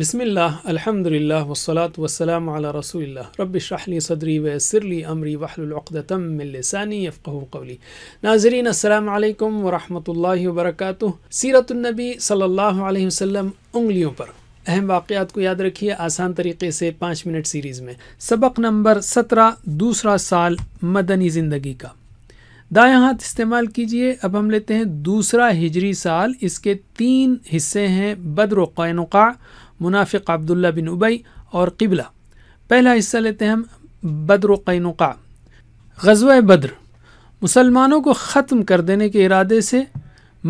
बिसमिल्ल अल्हम्दुलिल्लाह वसलात वसलाम अला रसूलिल्लाह रब्बि शरहली सदरी व सिरली अमरी वहलुलअक़दतम मिन लिसानी यफ़क़हु क़वली नाज़रीन अस्सलाम वालेकुम व रहमतुल्लाहि व बरकातुहू सीरतुन नबी सल्लल्लाहु अलैहि वसल्लम उंगलियों पर अहम वाक़ात को याद रखिए आसान तरीके से पाँच मिनट सीरीज़ में सबक नंबर सत्रह दूसरा साल मदनी ज़िंदगी का दाया हाथ इस्तेमाल कीजिए अब हम लेते हैं दूसरा हिजरी साल इसके तीन हिस्से हैं बद्र क़ैनुका मुनाफिक अब्दुल्ला बिन उबई और किबला पहला हिस्सा लेते हैं हम बद्र क़ैनुका गजव बद्र मुसलमानों को ख़त्म कर देने के इरादे से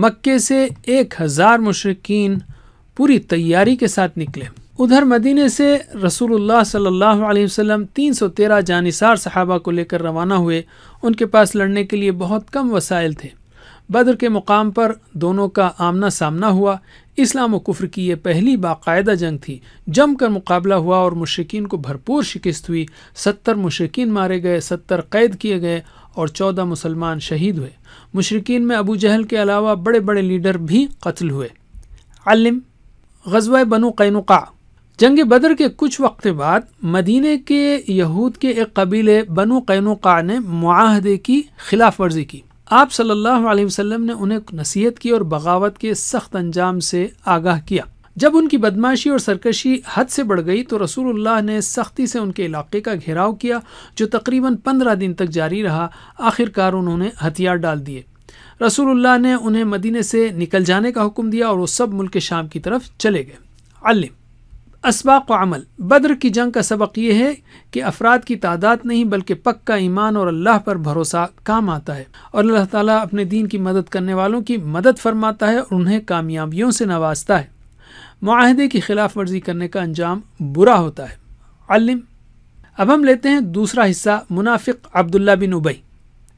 मक्के से एक हज़ार मशरकिन पूरी तैयारी के साथ निकले उधर मदीने से रसूलुल्लाह सल्लल्लाहु अलैहि वसल्लम 313 जानिसार सहाबा को लेकर रवाना हुए उनके पास लड़ने के लिए बहुत कम वसाइल थे बद्र के मुकाम पर दोनों का आमना सामना हुआ इस्लाम और कुफ्र की यह पहली बाकायदा जंग थी जमकर मुकाबला हुआ और मशरकिन को भरपूर शिकस्त हुई सत्तर मशरकिन मारे गए सत्तर कैद किए गए और चौदह मुसलमान शहीद हुए मशरकिन में अबू जहल के अलावा बड़े बड़े लीडर भी कत्ल हुए अलम गजवा बनु कैनुका जंग बदर के कुछ वक्त बाद मदीने के यहूद के एक कबीले बनु कैनुका ने माहदे की खिलाफ वर्जी की आप सल्लल्लाहु अलैहि वसल्लम ने उन्हें नसीहत की और बगावत के सख्त अंजाम से आगाह किया जब उनकी बदमाशी और सरकशी हद से बढ़ गई तो रसूलुल्लाह ने सख्ती से उनके इलाके का घेराव किया जो तकरीबन पंद्रह दिन तक जारी रहा आखिरकार उन्होंने हथियार डाल दिए रसूलुल्लाह ने उन्हें मदीने से निकल जाने का हुक्म दिया और वो सब मुल्क शाम की तरफ चले गए अलिम इसबाक अमल बद्र की जंग का सबक ये है कि अफराद की तादाद नहीं बल्कि पक्का ईमान और अल्लाह पर भरोसा काम आता है और अल्लाह ताला अपने दीन की मदद करने वालों की मदद फरमाता है और उन्हें कामयाबियों से नवाजता है माहदे की खिलाफ वर्जी करने का अंजाम बुरा होता है अब हम लेते हैं दूसरा हिस्सा मुनाफिक अब्दुल्ला बिन उबई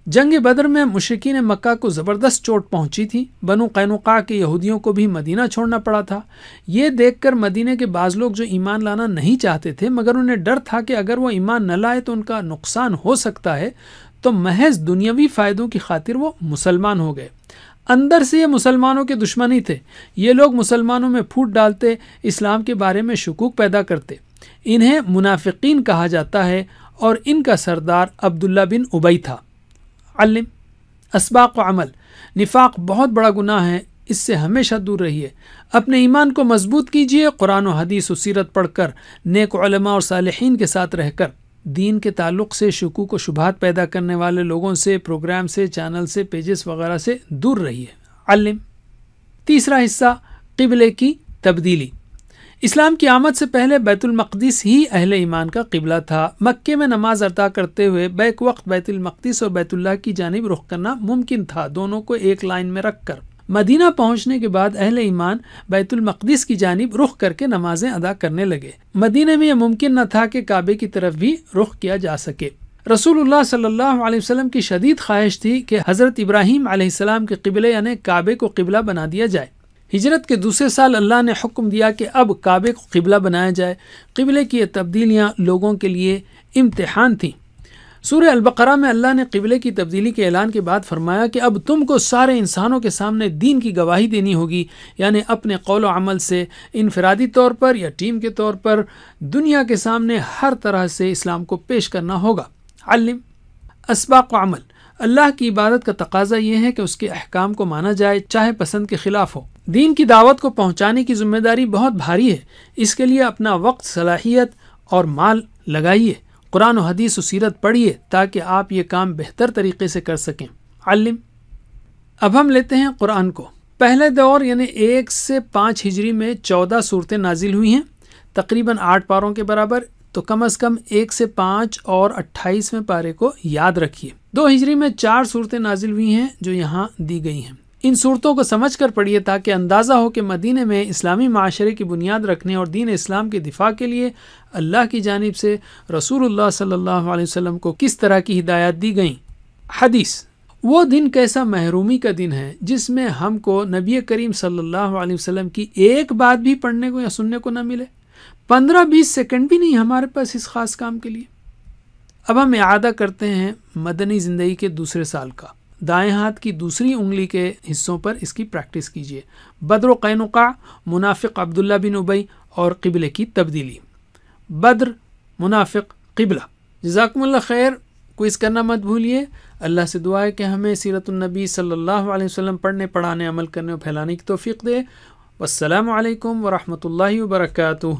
जंग बदर में ने मक्का को ज़बरदस्त चोट पहुंची थी बनु कैनुका के यहूदियों को भी मदीना छोड़ना पड़ा था ये देखकर मदीने के बाज़ लोग जो ईमान लाना नहीं चाहते थे मगर उन्हें डर था कि अगर वो ईमान न लाए तो उनका नुकसान हो सकता है तो महज दुनियावी फ़ायदों की खातिर वो मुसलमान हो गए अंदर से ये मुसलमानों के दुश्मनी थे ये लोग मुसलमानों में फूट डालते इस्लाम के बारे में शकूक पैदा करते इन्हें मुनाफिकीन कहा जाता है और इनका सरदार अब्दुल्ला बिन उबई था अलम इसबाक अमल निफाक बहुत बड़ा गुनाह है इससे हमेशा दूर रहिए अपने ईमान को मजबूत कीजिए कुरान और हदीस व सीरत पढ़कर नेकमा और साल के साथ रहकर दीन के ताल्लुक से शकूक व शुभात पैदा करने वाले लोगों से प्रोग्राम से चैनल से पेजेस वगैरह से दूर रहिए तीसरा हिस्सा किबले की तब्दीली इस्लाम की आमद से पहले बैतुलमक़दस ही अहल ईमान का किबला था मक्के में नमाज अदा करते हुए बैक वक्त बैतुलमक़दस और बैतुल्ला की जानब रुख करना मुमकिन था दोनों को एक लाइन में रख कर मदीना पहुंचने के बाद अहल ईमान बैतुलमक़दस की जानब रुख करके नमाजें अदा करने लगे मदीना में यह मुमकिन न था कि काबे की तरफ भी रुख किया जा सके रसूलुल्लाह सल्लल्लाहु अलैहि वसल्लम की शदीद ख्वाहिश थी कि हज़रत इब्राहिम आसमाम के किबले यानि काबे को किबला बना दिया जाए हिजरत के दूसरे साल अल्लाह ने हुक्म दिया कि अब काबे को किबला बनाया जाए किबले की ये तब्दीलियाँ लोगों के लिए इम्तहान थीं सूर्य अलबकरा में अल्लाह ने किबले की तब्दीली के ऐलान के बाद फरमाया कि अब तुमको सारे इंसानों के सामने दीन की गवाही देनी होगी यानि अपने कौल अमल से इनफरादी तौर पर या टीम के तौर पर दुनिया के सामने हर तरह से इस्लाम को पेश करना होगा अलम इसबाक अमल अल्लाह की इबादत का तकाजा यह है कि उसके अहकाम को माना जाए चाहे पसंद के ख़िलाफ़ हो दीन की दावत को पहुंचाने की जिम्मेदारी बहुत भारी है इसके लिए अपना वक्त सलाहियत और माल लगाइए कुरान हदीस सीरत पढ़िए ताकि आप ये काम बेहतर तरीके से कर सकें आलिम अब हम लेते हैं कुरान को पहले दौर यानी एक से पाँच हिजरी में चौदह सूरतें नाजिल हुई हैं तकरीबन आठ पारों के बराबर तो कम अज़ कम एक से पाँच और अट्ठाईसवें पारे को याद रखिए दो हिजरी में चार सूरतें नाजिल हुई हैं जो यहाँ दी गई हैं इन सूरतों को समझ कर पढ़िए ताकि अंदाज़ा हो कि मदीने में इस्लामी माशरे की बुनियाद रखने और दीन इस्लाम के दिफा के लिए अल्लाह की जानब से रसूल सल्ला वसम को किस तरह की हिदायत दी गई हदीस वो दिन कैसा महरूमी का दिन है जिसमें हमको नबी करीम सल्ला वसम की एक बात भी पढ़ने को या सुनने को ना मिले पंद्रह बीस सेकेंड भी नहीं हमारे पास इस ख़ास काम के लिए अब हम अदा करते हैं मदनी ज़िंदगी के दूसरे साल का दाएं हाथ की दूसरी उंगली के हिस्सों पर इसकी प्रैक्टिस कीजिए बद्र कैनुका मुनाफिक अब्दुल्ला बिन उबई और किबले की तब्दीली बद्र मुनाफिक किबला जजाकमल्ला खैर क्विज़ करना मत भूलिए अल्लाह से दुआ है कि हमें सीरतनबी सल्लल्लाहु अलैहि वसल्लम पढ़ने पढ़ाने अमल करने और फैलाने की तोफ़ी दे वालकम वरहमल वर्का